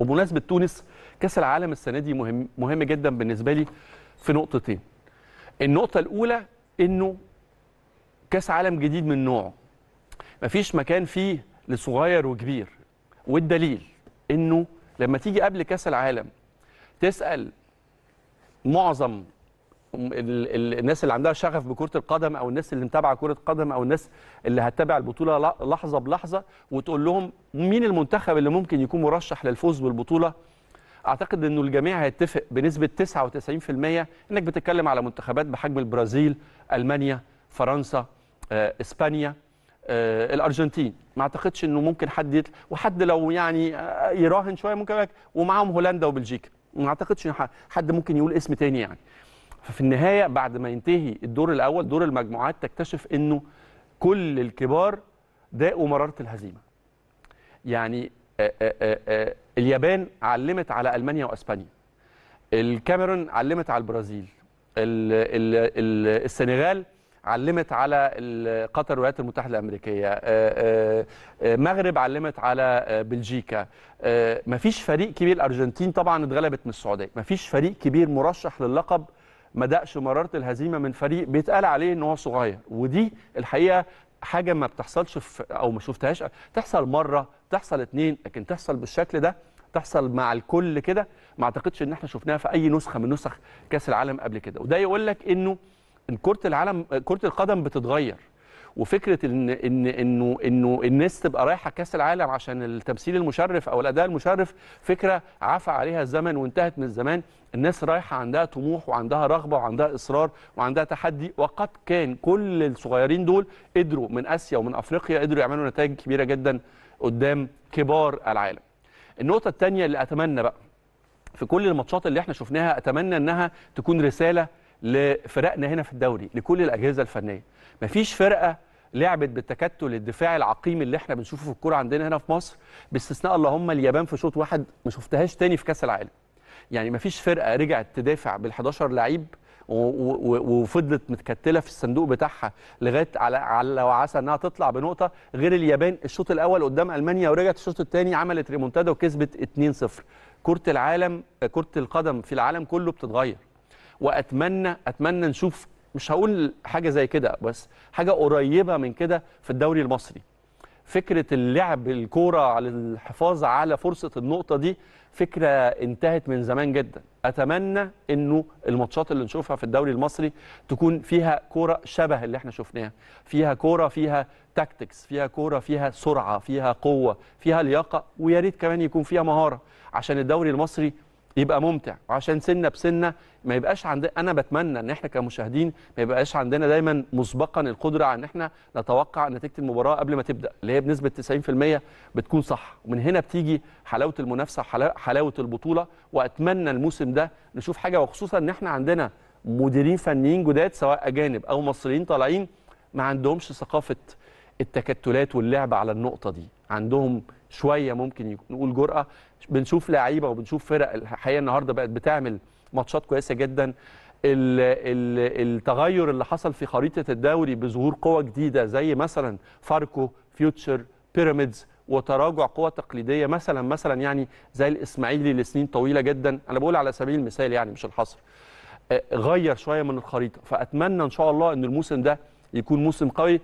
وبمناسبه تونس كاس العالم السنه دي مهم مهم جدا بالنسبه لي في نقطتين النقطه الاولى انه كاس عالم جديد من نوعه مفيش مكان فيه لصغير وكبير والدليل انه لما تيجي قبل كاس العالم تسال معظم الناس اللي عندها شغف بكره القدم او الناس اللي متابعه كره قدم او الناس اللي هتتابع البطوله لحظه بلحظه وتقول لهم مين المنتخب اللي ممكن يكون مرشح للفوز بالبطوله اعتقد انه الجميع هيتفق بنسبه 99% انك بتتكلم على منتخبات بحجم البرازيل المانيا فرنسا آه، اسبانيا آه، الارجنتين ما اعتقدش انه ممكن حد يطلع وحد لو يعني آه، يراهن شويه ممكن ومعاهم هولندا وبلجيكا ما اعتقدش حد ممكن يقول اسم تاني يعني ففي النهايه بعد ما ينتهي الدور الاول دور المجموعات تكتشف انه كل الكبار داقوا مراره الهزيمه يعني آآ آه، آآ آه، آه، اليابان علمت على المانيا واسبانيا الكاميرون علمت على البرازيل السنغال علمت على قطر الولايات المتحده الامريكيه مغرب علمت على بلجيكا مفيش فريق كبير الارجنتين طبعا اتغلبت من السعوديه مفيش فريق كبير مرشح لللقب ما دقش مراره الهزيمه من فريق بيتقال عليه ان هو صغير ودي الحقيقه حاجه ما بتحصلش في او ما شفتهاش تحصل مره تحصل اتنين لكن تحصل بالشكل ده تحصل مع الكل كده ما اعتقدش ان احنا شفناها في اي نسخه من نسخ كاس العالم قبل كده وده يقول لك انه كره العالم كره القدم بتتغير وفكره ان ان انه انه الناس تبقى رايحه كاس العالم عشان التمثيل المشرف او الاداء المشرف فكره عفى عليها الزمن وانتهت من زمان الناس رايحه عندها طموح وعندها رغبه وعندها اصرار وعندها تحدي وقد كان كل الصغيرين دول قدروا من اسيا ومن افريقيا قدروا يعملوا نتائج كبيره جدا قدام كبار العالم النقطه الثانيه اللي اتمنى بقى في كل الماتشات اللي احنا شفناها اتمنى انها تكون رساله لفرقنا هنا في الدوري لكل الاجهزه الفنيه مفيش فرقه لعبت بالتكتل الدفاعي العقيم اللي احنا بنشوفه في الكوره عندنا هنا في مصر باستثناء اللهم اليابان في شوط واحد ما شفتهاش تاني في كاس العالم يعني ما فيش فرقه رجعت تدافع بال11 لعيب وفضلت متكتله في الصندوق بتاعها لغايه على على وعسى انها تطلع بنقطه غير اليابان الشوط الاول قدام المانيا ورجعت الشوط الثاني عملت ريمونتادا وكسبت 2-0 كره العالم كره القدم في العالم كله بتتغير واتمنى اتمنى نشوف مش هقول حاجه زي كده بس حاجه قريبه من كده في الدوري المصري فكره اللعب الكوره على الحفاظ على فرصه النقطه دي فكره انتهت من زمان جدا اتمنى انه الماتشات اللي نشوفها في الدوري المصري تكون فيها كوره شبه اللي احنا شفناها فيها كوره فيها تاكتكس فيها كوره فيها سرعه فيها قوه فيها لياقه ويا ريت كمان يكون فيها مهاره عشان الدوري المصري يبقى ممتع وعشان سنه بسنه ما يبقاش عندنا انا بتمنى ان احنا كمشاهدين ما يبقاش عندنا دايما مسبقا القدره على ان احنا نتوقع نتيجه المباراه قبل ما تبدا اللي هي بنسبه 90% بتكون صح ومن هنا بتيجي حلاوه المنافسه حلاوه البطوله واتمنى الموسم ده نشوف حاجه وخصوصا ان احنا عندنا مديرين فنيين جداد سواء اجانب او مصريين طالعين ما عندهمش ثقافه التكتلات واللعب على النقطه دي عندهم شويه ممكن نقول جرأه بنشوف لعيبه وبنشوف فرق الحقيقه النهارده بقت بتعمل ماتشات كويسه جدا التغير اللي حصل في خريطه الدوري بظهور قوى جديده زي مثلا فاركو فيوتشر بيراميدز وتراجع قوى تقليديه مثلا مثلا يعني زي الاسماعيلي لسنين طويله جدا انا بقول على سبيل المثال يعني مش الحصر آه، غير شويه من الخريطه فاتمنى ان شاء الله ان الموسم ده يكون موسم قوي